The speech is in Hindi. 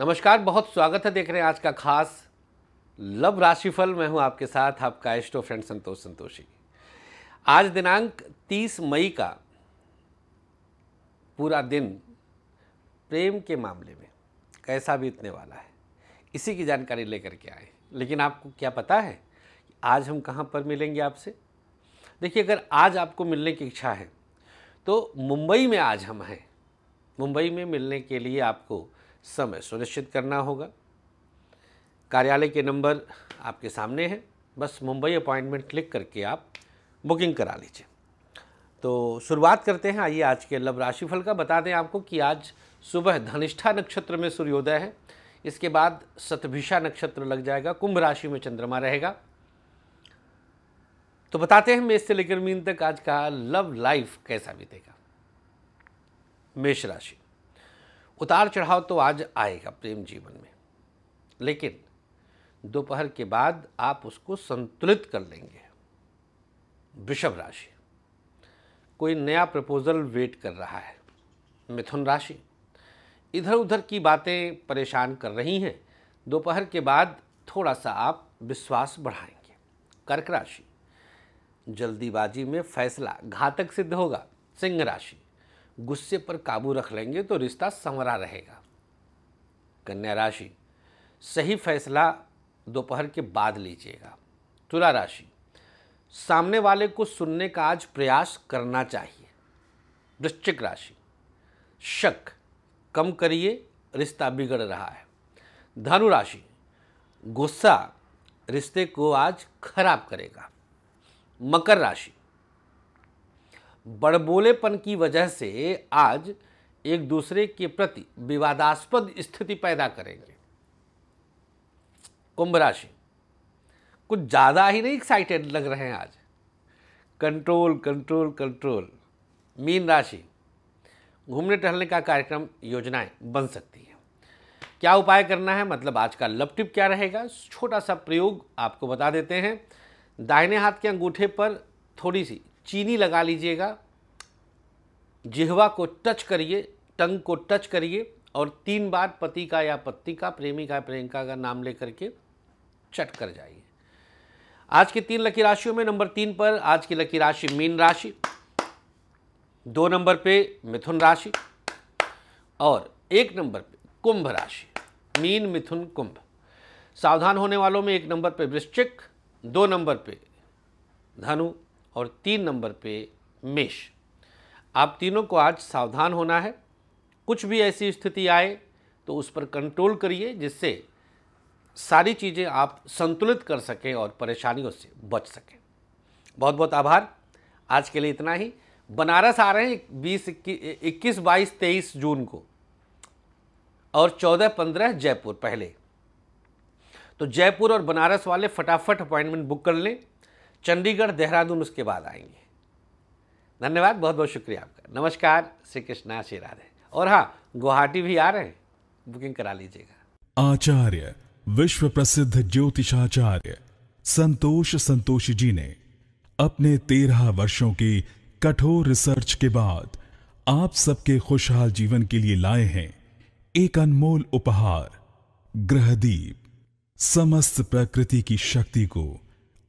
नमस्कार बहुत स्वागत है देख रहे हैं आज का खास लव राशिफल मैं हूं आपके साथ आपका एस्टो फ्रेंड संतोष संतोषी आज दिनांक 30 मई का पूरा दिन प्रेम के मामले में कैसा बीतने वाला है इसी की जानकारी लेकर के आए लेकिन आपको क्या पता है आज हम कहाँ पर मिलेंगे आपसे देखिए अगर आज आपको मिलने की इच्छा है तो मुंबई में आज हम हैं मुंबई में मिलने के लिए आपको समय सुनिश्चित करना होगा कार्यालय के नंबर आपके सामने हैं बस मुंबई अपॉइंटमेंट क्लिक करके आप बुकिंग करा लीजिए तो शुरुआत करते हैं आइए आज के लव राशिफल का बता दें आपको कि आज सुबह धनिष्ठा नक्षत्र में सूर्योदय है इसके बाद सतभिषा नक्षत्र लग जाएगा कुंभ राशि में चंद्रमा रहेगा तो बताते हैं मेष से लेकर मीन तक आज का लव लाइफ कैसा बीतेगा मेष राशि उतार चढ़ाव तो आज आएगा प्रेम जीवन में लेकिन दोपहर के बाद आप उसको संतुलित कर लेंगे वृषभ राशि कोई नया प्रपोजल वेट कर रहा है मिथुन राशि इधर उधर की बातें परेशान कर रही हैं दोपहर के बाद थोड़ा सा आप विश्वास बढ़ाएंगे कर्क राशि जल्दीबाजी में फैसला घातक सिद्ध होगा सिंह राशि गुस्से पर काबू रख लेंगे तो रिश्ता संवरा रहेगा कन्या राशि सही फैसला दोपहर के बाद लीजिएगा तुला राशि सामने वाले को सुनने का आज प्रयास करना चाहिए वृश्चिक राशि शक कम करिए रिश्ता बिगड़ रहा है धनु राशि गुस्सा रिश्ते को आज खराब करेगा मकर राशि बड़बोलेपन की वजह से आज एक दूसरे के प्रति विवादास्पद स्थिति पैदा करेंगे कुंभ राशि कुछ ज़्यादा ही नहीं एक्साइटेड लग रहे हैं आज कंट्रोल कंट्रोल कंट्रोल मीन राशि घूमने टहलने का कार्यक्रम योजनाएं बन सकती हैं क्या उपाय करना है मतलब आज का लव टिप क्या रहेगा छोटा सा प्रयोग आपको बता देते हैं दाहिने हाथ के अंगूठे पर थोड़ी सी चीनी लगा लीजिएगा जिहवा को टच करिए टंग को टच करिए और तीन बार पति का या पत्नी का प्रेमी का प्रेमिका का नाम लेकर के चट कर जाइए आज की तीन लकी राशियों में नंबर तीन पर आज की लकी राशि मीन राशि दो नंबर पे मिथुन राशि और एक नंबर पे कुंभ राशि मीन मिथुन कुंभ सावधान होने वालों में एक नंबर पे वृश्चिक दो नंबर पे धनु और तीन नंबर पे मेष आप तीनों को आज सावधान होना है कुछ भी ऐसी स्थिति आए तो उस पर कंट्रोल करिए जिससे सारी चीज़ें आप संतुलित कर सकें और परेशानियों से बच सकें बहुत बहुत आभार आज के लिए इतना ही बनारस आ रहे हैं बीस इक्कीस बाईस तेईस जून को और चौदह पंद्रह जयपुर पहले तो जयपुर और बनारस वाले फटाफट अपॉइंटमेंट बुक कर लें चंडीगढ़ देहरादून उसके बाद आएंगे धन्यवाद बहुत बहुत शुक्रिया आपका नमस्कार श्री कृष्णा श्री राधे और हाँ गुवाहाटी भी आ रहे हैं बुकिंग करा लीजिएगा आचार्य विश्व प्रसिद्ध ज्योतिषाचार्य संतोष संतोष जी ने अपने तेरह वर्षों की कठोर रिसर्च के बाद आप सबके खुशहाल जीवन के लिए लाए हैं एक अनमोल उपहार ग्रहदीप समस्त प्रकृति की शक्ति को